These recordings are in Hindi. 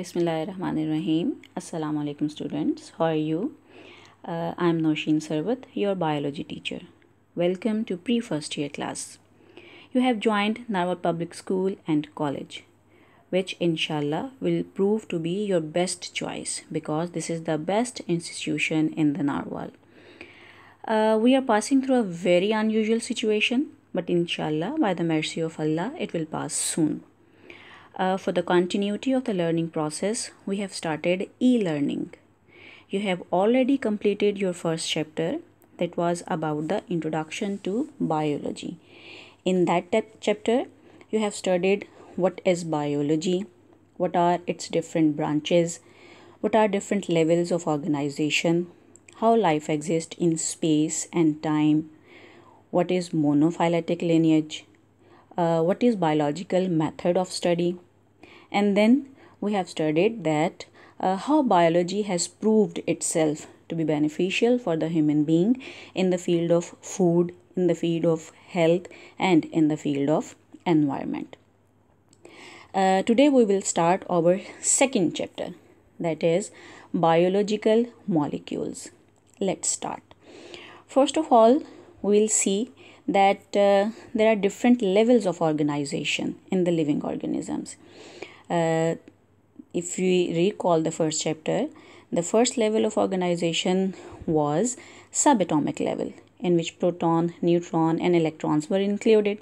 Bismillahirrahmanirrahim. Assalamu alaikum students. How are you? Uh, I am Noshin Sarwat, your biology teacher. Welcome to pre-first year class. You have joined Narwal Public School and College, which inshallah will prove to be your best choice because this is the best institution in the Narwal. Uh, we are passing through a very unusual situation, but inshallah by the mercy of Allah it will pass soon uh, for the continuity of the learning process, we have started e-learning. You have already completed your first chapter that was about the introduction to biology. In that chapter, you have studied what is biology, what are its different branches, what are different levels of organization, how life exists in space and time, what is monophyletic lineage, uh, what is biological method of study and then we have studied that uh, how biology has proved itself to be beneficial for the human being in the field of food in the field of health and in the field of environment uh, today we will start our second chapter that is biological molecules let's start first of all we will see that uh, there are different levels of organization in the living organisms. Uh, if we recall the first chapter, the first level of organization was subatomic level in which proton, neutron and electrons were included.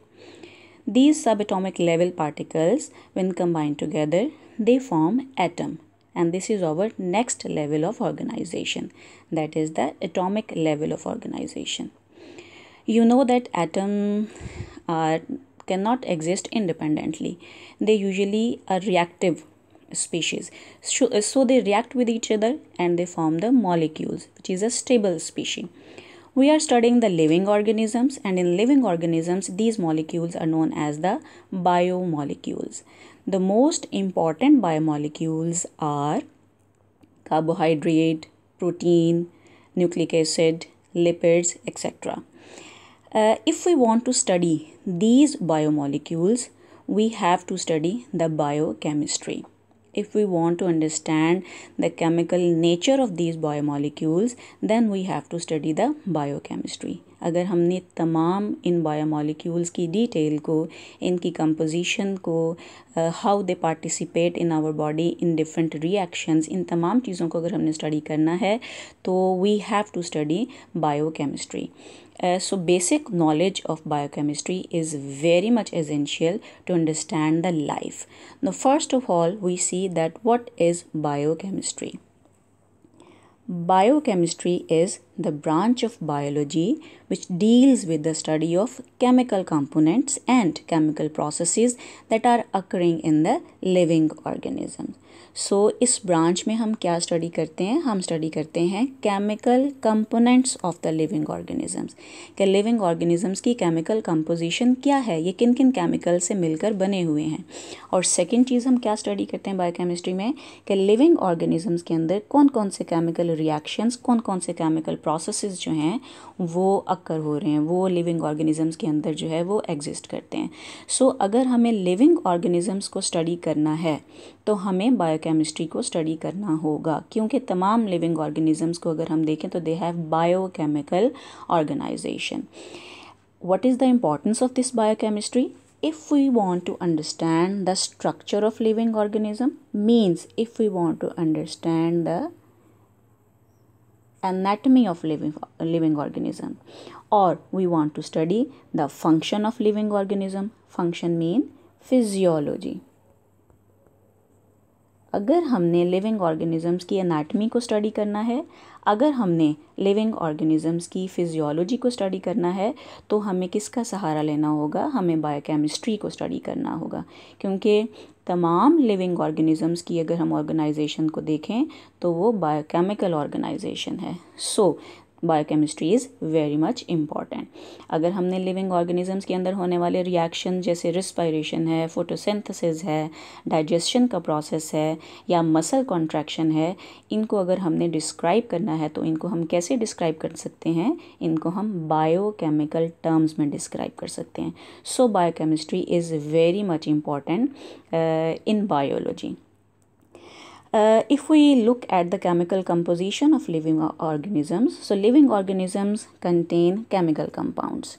These subatomic level particles when combined together they form atom and this is our next level of organization that is the atomic level of organization you know that atoms are uh, cannot exist independently they usually are reactive species so, so they react with each other and they form the molecules which is a stable species we are studying the living organisms and in living organisms these molecules are known as the biomolecules the most important biomolecules are carbohydrate protein nucleic acid lipids etc uh, if we want to study these biomolecules, we have to study the biochemistry. If we want to understand the chemical nature of these biomolecules, then we have to study the biochemistry. अगर हमने तमाम इन बायोमोलिक्यूल्स की डिटेल को इनकी कंपोजिशन को how they participate in our body in different reactions इन तमाम चीज़ों को अगर हमने स्टडी करना है तो we have to study biochemistry so basic knowledge of biochemistry is very much essential to understand the life the first of all we see that what is bio biochemistry is the branch of biology which deals with the study of chemical components and chemical processes that are occurring in the living organisms. So so, इस ब्रांच में हम क्या स्टडी करते हैं हम स्टडी करते हैं chemical components of the living organisms कि लिविंग ऑर्गेनिजम्स की केमिकल कंपोजिशन क्या है ये किन किन केमिकल से मिलकर बने हुए हैं और सेकंड चीज़ हम क्या स्टडी करते हैं बायोकेमिस्ट्री में कि लिविंग ऑर्गेनिजम्स के अंदर कौन कौन से केमिकल रिएक्शंस कौन कौन से केमिकल प्रोसेसेस जो हैं वो अक्कर हो रहे हैं वो लिविंग ऑर्गेनिज़म्स के अंदर जो है वो एग्जिस्ट करते हैं सो so, अगर हमें लिविंग ऑर्गेनिज़म्स को स्टडी करना है तो हमें बायोकेमिस्ट्री को स्टडी करना होगा क्योंकि तमाम लिविंग ऑर्गेनिज़म्स को अगर हम देखें तो they have biochemical organisation what is the importance of this biochemistry if we want to understand the structure of living organism means if we want to understand the anatomy of living living organism or we want to study the function of living organism function mean physiology अगर हमने लिविंग ऑर्गेनिज़म्स की एनाटमी को स्टडी करना है अगर हमने लिविंग ऑर्गेनिज़म्स की फिजियोलॉजी को स्टडी करना है तो हमें किसका सहारा लेना होगा हमें बायोकेमिस्ट्री को स्टडी करना होगा क्योंकि तमाम लिविंग ऑर्गेनिज़म्स की अगर हम ऑर्गेनाइजेशन को देखें तो वो बायोकेमिकल ऑर्गेनाइजेशन है so biochemistry is very much important अगर हमने लिविंग ऑर्गेनिजम्स के अंदर होने वाले रिएक्शन जैसे रिस्पायरेशन है फोटोसिंथेसिस है डाइजेशन का प्रोसेस है या मसल कॉन्ट्रैक्शन है इनको अगर हमने डिस्क्राइब करना है तो इनको हम कैसे डिस्क्राइब कर सकते हैं इनको हम बायोकेमिकल टर्म्स में डिस्क्राइब कर सकते हैं so biochemistry is very much important in biology Uh, if we look at the chemical composition of living organisms, so living organisms contain chemical compounds.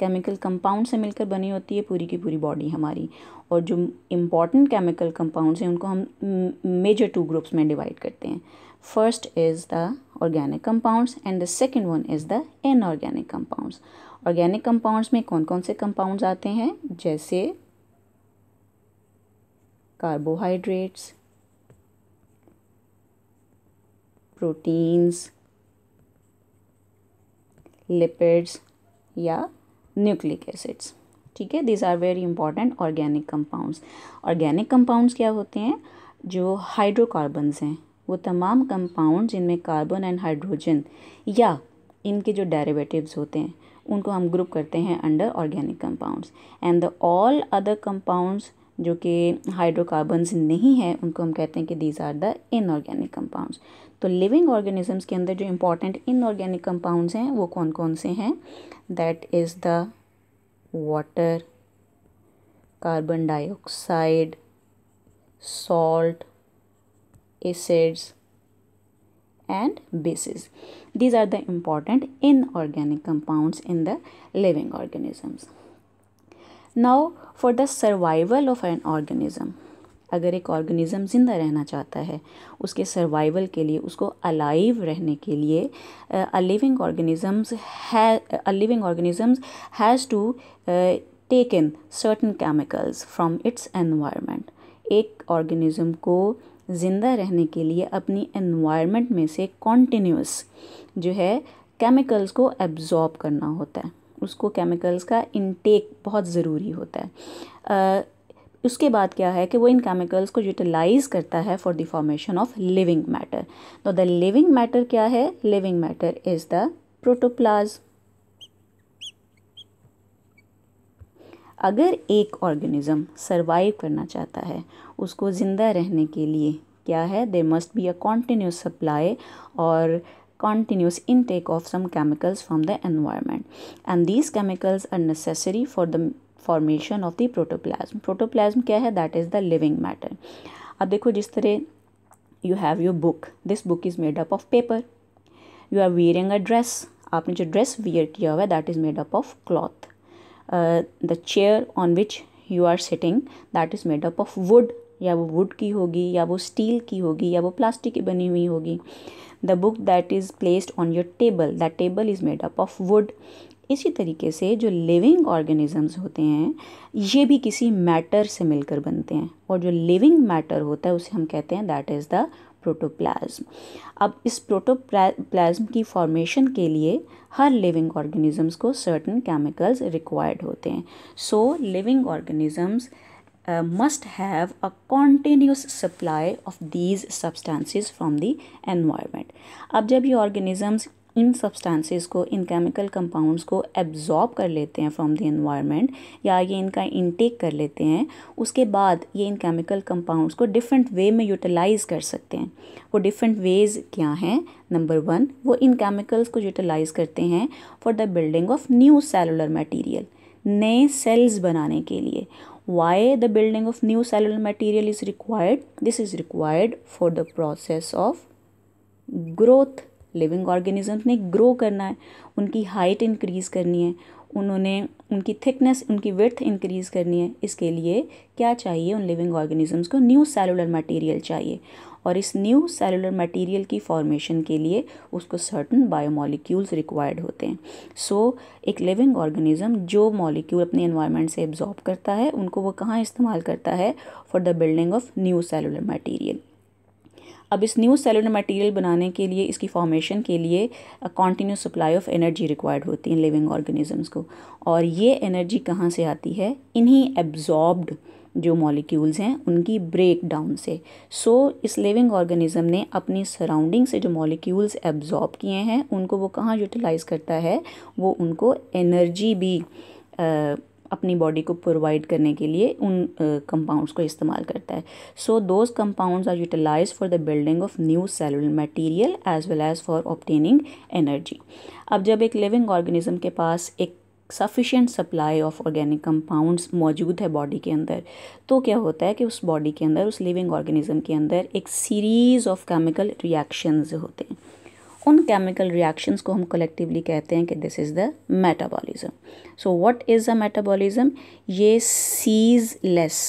Chemical compound से मिलकर बनी होती है पूरी की पूरी बॉडी हमारी और जो इम्पॉर्टेंट केमिकल कंपाउंड्स हैं उनको हम मेजर टू ग्रुप्स में डिवाइड करते हैं first is the organic compounds and the second one is the inorganic compounds organic compounds में कौन कौन से कंपाउंड्स आते हैं जैसे कार्बोहाइड्रेट्स प्रोटीन्स लिपिड्स या न्यूक्लिक एसिड्स ठीक है these are very important organic compounds organic compounds क्या होते हैं जो हाइड्रोकार्बन्स हैं वो तमाम कंपाउंड जिनमें कार्बन एंड हाइड्रोजन या इनके जो डेरिवेटिव्स होते हैं उनको हम ग्रुप करते हैं under organic compounds and the all other compounds जो कि हाइड्रोकार्बन्स नहीं हैं उनको हम कहते हैं कि these are the inorganic compounds तो लिविंग ऑर्गेनिजम्स के अंदर जो इम्पॉर्टेंट इनऑर्गेनिक कंपाउंड्स हैं वो कौन कौन से हैं that is the water carbon dioxide salt acids and bases these are the important inorganic compounds in the living organisms now for the survival of an organism अगर एक ऑर्गेनिज़म ज़िंदा रहना चाहता है उसके सर्वाइवल के लिए उसको अलाइव रहने के लिए लिविंग ऑर्गेनिज़म्स है living organisms has to take in certain chemicals from its environment एक ऑर्गेनिज़म को ज़िंदा रहने के लिए अपनी एनवायरनमेंट में से कॉन्टीन्यूस जो है केमिकल्स को एब्जॉर्ब करना होता है उसको केमिकल्स का इनटेक बहुत ज़रूरी होता है उसके बाद क्या है कि वो इन केमिकल्स को यूटिलाइज करता है for the formation of living matter तो द लिविंग मैटर क्या है living matter is the protoplasm अगर एक ऑर्गेनिज़म सर्वाइव करना चाहता है उसको ज़िंदा रहने के लिए क्या है there must be a continuous supply और intake of some chemicals from the environment and these chemicals are necessary for the formation of the protoplasm protoplasm क्या है that is the living matter अब देखो जिस तरह you have your book this book is made up of paper you are wearing a dress आपने जो ड्रेस वियर किया हुआ है that is made up of cloth the chair on which you are sitting that is made up of wood या वो वुड की होगी या वो स्टील की होगी या वो प्लास्टिक की बनी हुई होगी the book that is placed on your table that table is made up of wood इसी तरीके से जो लिविंग ऑर्गेनिजम्स होते हैं ये भी किसी मैटर से मिलकर बनते हैं और जो लिविंग मैटर होता है उसे हम कहते हैं दैट इज़ द प्रोटोप्लाज्म अब इस प्रोटोप्लाज्म की फॉर्मेशन के लिए हर लिविंग ऑर्गेनिजम्स को सर्टन केमिकल्स रिक्वायर्ड होते हैं so living organisms must have a continuous supply of these substances from the environment अब जब ये ऑर्गेनिजम्स इन सब्सटेंसेस को इन केमिकल कंपाउंड्स को एब्जॉर्ब कर लेते हैं फ्रॉम द इन्वायरमेंट या ये इनका इनटेक कर लेते हैं उसके बाद ये इन केमिकल कंपाउंड्स को डिफरेंट वे में यूटिलाइज़ कर सकते हैं वो डिफरेंट वेज़ क्या हैं नंबर वन वो इन केमिकल्स को यूटिलाइज़ करते हैं for the building of new cellular material नए सेल्स बनाने के लिए why the building of new cellular material is required this is required for the process of growth living organism ने ग्रो करना है उनकी हाइट इंक्रीज़ करनी है उन्होंने उनकी थिकनेस उनकी विथ इंक्रीज़ करनी है इसके लिए क्या चाहिए उन लिविंग ऑर्गेनिज़म्स को न्यू सेलुलर मटेरियल चाहिए और इस न्यू सेलुलर मटेरियल की फॉर्मेशन के लिए उसको सर्टन बायोमोलिक्यूल्स रिक्वायर्ड होते हैं सो so, एक लिविंग ऑर्गेनिज्म जो मॉलिक्यूल अपने इन्वायरमेंट से एब्जॉर्ब करता है उनको वो कहाँ इस्तेमाल करता है for the building of new cellular material अब इस न्यू सेलुलर मटेरियल बनाने के लिए इसकी फॉर्मेशन के लिए continuous supply of energy required होती है लिविंग ऑर्गेनिजम्स को और ये एनर्जी कहाँ से आती है इन्हीं एब्जॉर्ब्ड जो मॉलिक्यूल्स हैं उनकी ब्रेक डाउन से सो so, इस लिविंग ऑर्गेनिज्म ने अपनी सराउंडिंग से जो मॉलिक्यूल्स एब्जॉर्ब किए हैं उनको वो कहाँ यूटिलाइज़ करता है वो उनको एनर्जी भी अपनी बॉडी को प्रोवाइड करने के लिए उन कंपाउंड्स uh, को इस्तेमाल करता है so those compounds are utilise for the building of new cellular material as well as for obtaining energy अब जब एक लिविंग ऑर्गेनिज्म के पास एक sufficient supply of organic compounds मौजूद है बॉडी के अंदर तो क्या होता है कि उस बॉडी के अंदर उस लिविंग ऑर्गेनिज्म के अंदर एक सीरीज़ ऑफ केमिकल रिएक्शंस होते हैं उन केमिकल रिएक्शंस को हम कलेक्टिवली कहते हैं कि this is the metabolism so what is the metabolism ये सीज लेस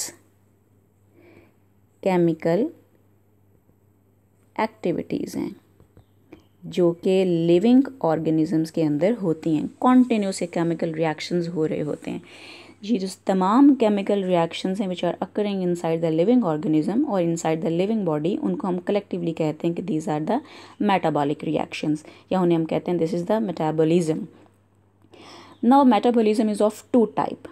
केमिकल एक्टिविटीज़ हैं जो कि लिविंग ऑर्गेनिजम्स के अंदर होती हैं कॉन्टीन्यूस केमिकल रिएक्शंस हो रहे होते हैं ये जो तमाम केमिकल रिएक्शंस हैं which are occurring side the living organism और inside the living body उनको हम कलेक्टिवली कहते हैं कि these are the metabolic reactions या उन्हें हम कहते हैं this is the metabolism now metabolism is of two type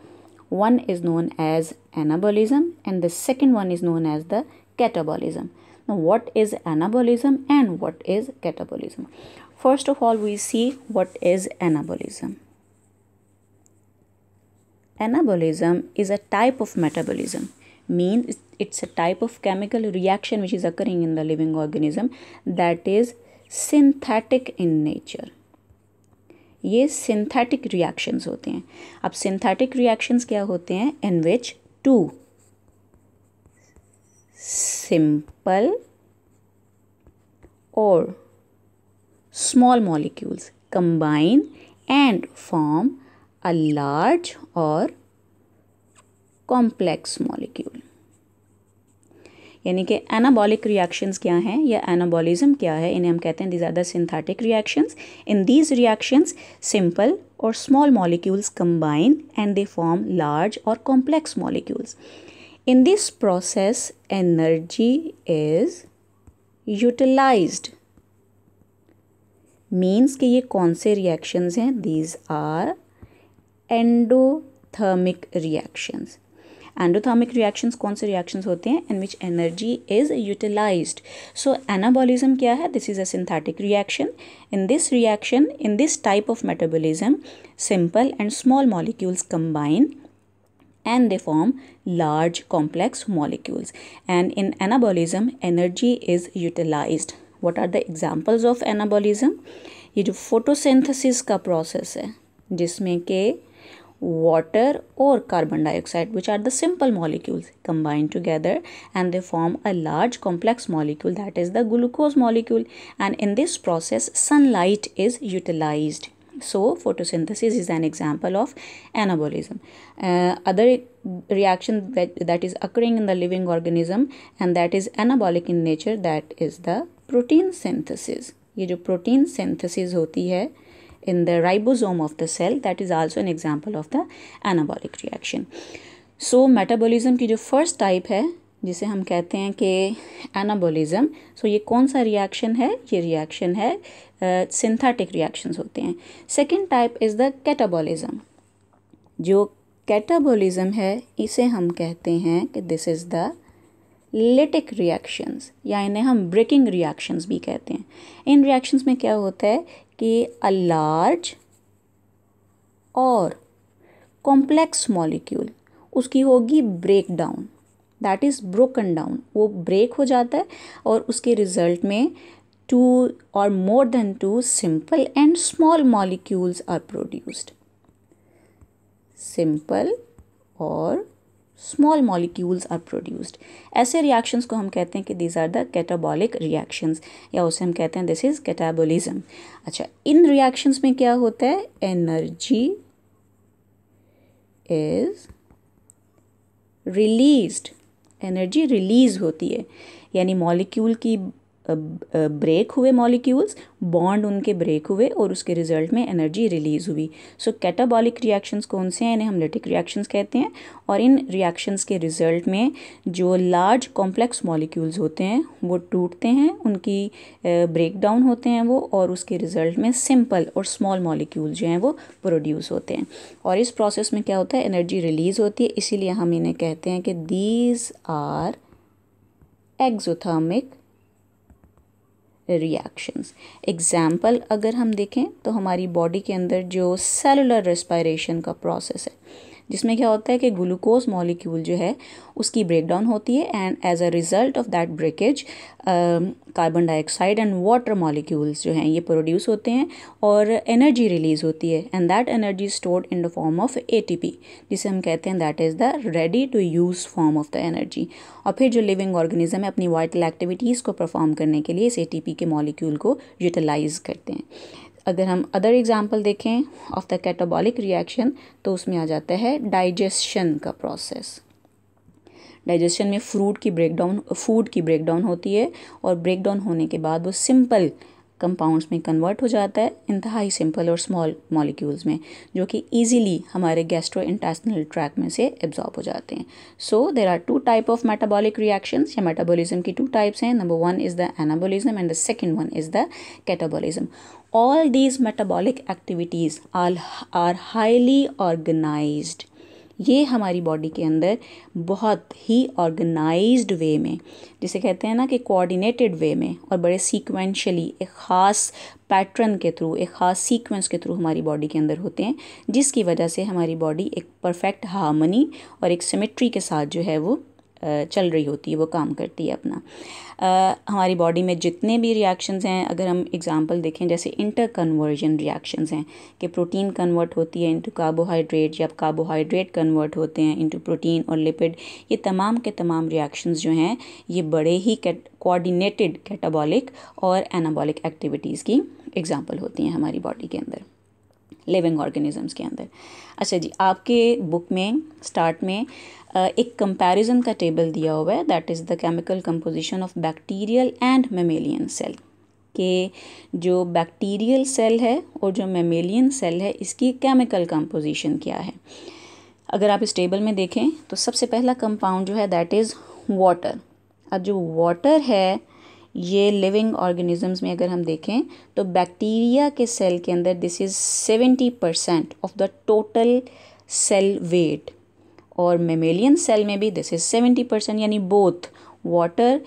one is known as anabolism and the second one is known as the catabolism what is anabolism and what is catabolism first of all we see what is anabolism Anabolism is a type of metabolism, means it's a type of chemical reaction which is occurring in the living organism that is synthetic in nature. ये सिंथेटिक रिएक्शंस होते हैं अब सिंथेटिक रिएक्शंस क्या होते हैं इन विच टू सिंपल और small molecules combine and form a large or complex molecule. यानी कि एनाबॉलिक रिएक्शंस क्या हैं या एनाबॉलिज्म क्या है इन्हें हम कहते हैं these are the synthetic reactions in these reactions simple और small molecules combine and they form large और complex molecules in this process energy is utilised means कि ये कौन से रिएक्शंस हैं these are endothermic reactions endothermic reactions कौन से रिएक्शंस होते हैं and which energy is utilise so anabolism क्या है this is a synthetic reaction in this reaction in this type of metabolism simple and small molecules combine and they form large complex molecules and in anabolism energy is utilized what are the examples of anabolism ये जो फोटोसिंथेसिस का प्रोसेस है जिसमें के water or carbon dioxide which are the simple molecules combined together and they form a large complex molecule that is the glucose molecule and in this process sunlight is utilized so photosynthesis is an example of anabolism uh, other reaction that, that is occurring in the living organism and that is anabolic in nature that is the protein synthesis ये जो प्रोटीन सिंथेसिस होती है in the ribosome of the cell that is also an example of the anabolic reaction so so, metabolism की जो फर्स्ट टाइप है जिसे हम कहते हैं कि एनाबॉलिज्म सो so, ये कौन सा रिएक्शन है ये रिएक्शन है सिंथेटिक uh, रिएक्शंस होते हैं second type is the catabolism जो कैटाबॉलिज्म है इसे हम कहते हैं कि this is the lytic reactions या इन्हें हम ब्रेकिंग रिएक्शंस भी कहते हैं इन रिएक्शंस में क्या होता है कि अ लार्ज और कॉम्प्लेक्स मॉलिक्यूल उसकी होगी break down that is broken down वो ब्रेक हो जाता है और उसके रिजल्ट में टू और more than two simple and small molecules are produced simple और स्मॉल मॉलिक्यूल्स आर प्रोड्यूस्ड ऐसे रिएक्शंस को हम कहते हैं कि these are the catabolic reactions या उसे हम कहते हैं दिस इज़ कैटाबोलिज्म अच्छा इन रिएक्शंस में क्या होता है energy is released energy release होती है यानी मॉलिक्यूल की ब्रेक हुए मॉलिक्यूल्स बॉन्ड उनके ब्रेक हुए और उसके रिजल्ट में एनर्जी रिलीज़ हुई सो कैटाबॉलिक रिएक्शंस कौन से हैं इन्हें हम लिटिक रिएक्शंस कहते हैं और इन रिएक्शंस के रिज़ल्ट में जो लार्ज कॉम्प्लेक्स मॉलिक्यूल्स होते हैं वो टूटते हैं उनकी ब्रेक डाउन होते हैं वो और उसके रिज़ल्ट में सिंपल और स्मॉल मॉलिक्यूल जो हैं वो प्रोड्यूस होते हैं और इस प्रोसेस में क्या होता है एनर्जी रिलीज़ होती है इसीलिए हम इन्हें कहते हैं कि these are exothermic reactions example अगर हम देखें तो हमारी बॉडी के अंदर जो सेलुलर रेस्पायरेशन का प्रोसेस है जिसमें क्या होता है कि ग्लूकोज मॉलिक्यूल जो है उसकी ब्रेकडाउन होती है and as a result of that breakage carbon dioxide and water molecules जो हैं ये प्रोड्यूस होते हैं और एनर्जी रिलीज़ होती है and that energy stored in the form of a जिसे हम कहते हैं that is the ready to use form of the energy और फिर जो लिविंग ऑर्गेनिज्म है अपनी वाइटल एक्टिविटीज़ को परफॉर्म करने के लिए इस ए के मॉलिक्यूल को यूटिलाइज़ करते हैं अगर हम अदर एग्जाम्पल देखें ऑफ द कैटाबॉलिक रिएक्शन तो उसमें आ जाता है डाइजेशन का प्रोसेस डाइजेशन में फ्रूट की ब्रेकडाउन फूड की ब्रेकडाउन होती है और ब्रेकडाउन होने के बाद वो सिंपल कंपाउंड्स में कन्वर्ट हो जाता है इंतहाई सिंपल और स्मॉल मॉलिक्यूल्स में जो कि ईजीली हमारे गैस्ट्रो इंटेस्टनल ट्रैक में से एब्जॉर्ब हो जाते हैं so there are two type of metabolic reactions या मेटाबॉलिज्म की टू टाइप्स हैं number one is the anabolism and the second one is the catabolism all these metabolic activities are are highly organized ये हमारी बॉडी के अंदर बहुत ही ऑर्गेनाइज्ड वे में जिसे कहते हैं ना कि कोऑर्डिनेटेड वे में और बड़े सीक्वेंशली एक ख़ास पैटर्न के थ्रू एक ख़ास सीक्वेंस के थ्रू हमारी बॉडी के अंदर होते हैं जिसकी वजह से हमारी बॉडी एक परफेक्ट हार्मनी और एक सिमेट्री के साथ जो है वो चल रही होती है वो काम करती है अपना आ, हमारी बॉडी में जितने भी रिएक्शंस हैं अगर हम एग्जांपल देखें जैसे इंटर कन्वर्जन रिएक्शंस हैं कि प्रोटीन कन्वर्ट होती है इंटू कार्बोहाइड्रेट या कार्बोहाइड्रेट कन्वर्ट होते हैं इंटू प्रोटीन और लिपिड ये तमाम के तमाम रिएक्शंस जो हैं ये बड़े ही कोऑर्डिनेटेड कैटाबॉलिक और एनाबॉलिक एक्टिविटीज़ की एग्ज़ाम्पल होती हैं हमारी बॉडी के अंदर लिविंग ऑर्गेनिज़म्स के अंदर अच्छा जी आपके बुक में स्टार्ट में एक कंपैरिजन का टेबल दिया हुआ है that is the chemical composition of bacterial and mammalian cell के जो बैक्टीरियल सेल है और जो मेमेलियन सेल है इसकी केमिकल कंपोजिशन क्या है अगर आप इस टेबल में देखें तो सबसे पहला कंपाउंड जो है दैट इज़ वाटर अब जो वाटर है ये लिविंग ऑर्गेनिज़म्स में अगर हम देखें तो बैक्टीरिया के सेल के अंदर this is seventy percent of the total cell weight और मेमेलियन सेल में भी दिस इज़ सेवेंटी परसेंट यानी बोथ वाटर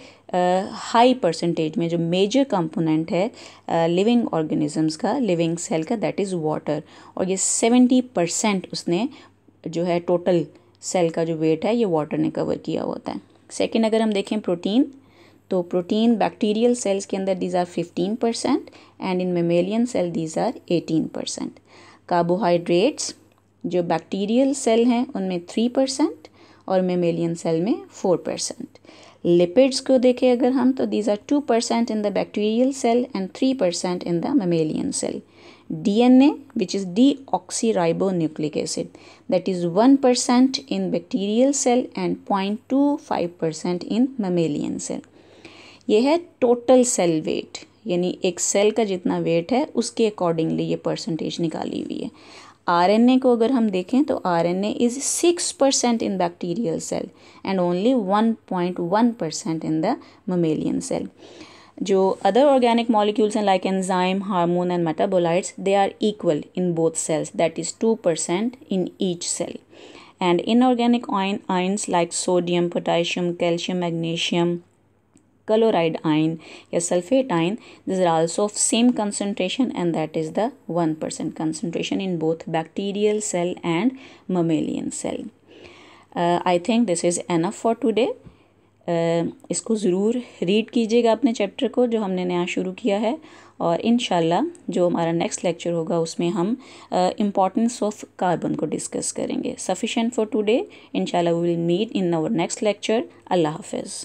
हाई परसेंटेज में जो मेजर कंपोनेंट है लिविंग uh, ऑर्गेनिजम्स का लिविंग सेल का दैट इज़ वाटर और ये सेवेंटी परसेंट उसने जो है टोटल सेल का जो वेट है ये वाटर ने कवर किया होता है सेकेंड अगर हम देखें प्रोटीन तो प्रोटीन बैक्टीरियल सेल्स के अंदर these are fifteen percent and in mammalian cell these are eighteen percent carbohydrates जो बैक्टीरियल सेल हैं उनमें थ्री परसेंट और मेमेलियन सेल में फोर परसेंट लिपिड्स को देखें अगर हम तो these are two percent in the bacterial cell and three percent in the mammalian cell D D N A which is acid that is one percent in bacterial cell and point two five percent in mammalian cell ये है टोटल सेल वेट यानी एक सेल का जितना वेट है उसके अकॉर्डिंगली ये परसेंटेज निकाली हुई है आरएनए को अगर हम देखें तो RNA is six percent in bacterial cell and only one point one percent in the mammalian cell जो अदर ऑर्गेनिक मॉलिक्यूल्स हैं like enzyme hormone and metabolites they are equal in both cells that is two percent in each cell and inorganic ions like sodium potassium calcium magnesium chloride ion या sulphate ion this are also of same concentration and that is the one percent concentration in both bacterial cell and mammalian cell I think this is enough for today इसको ज़रूर रीड कीजिएगा अपने चैप्टर को जो हमने नया शुरू किया है और इन जो हमारा नेक्स्ट लेक्चर होगा उसमें हम इम्पॉर्टेंस ऑफ कार्बन को डिस्कस करेंगे sufficient for today in we will meet in our next lecture अल्लाह हाफिज़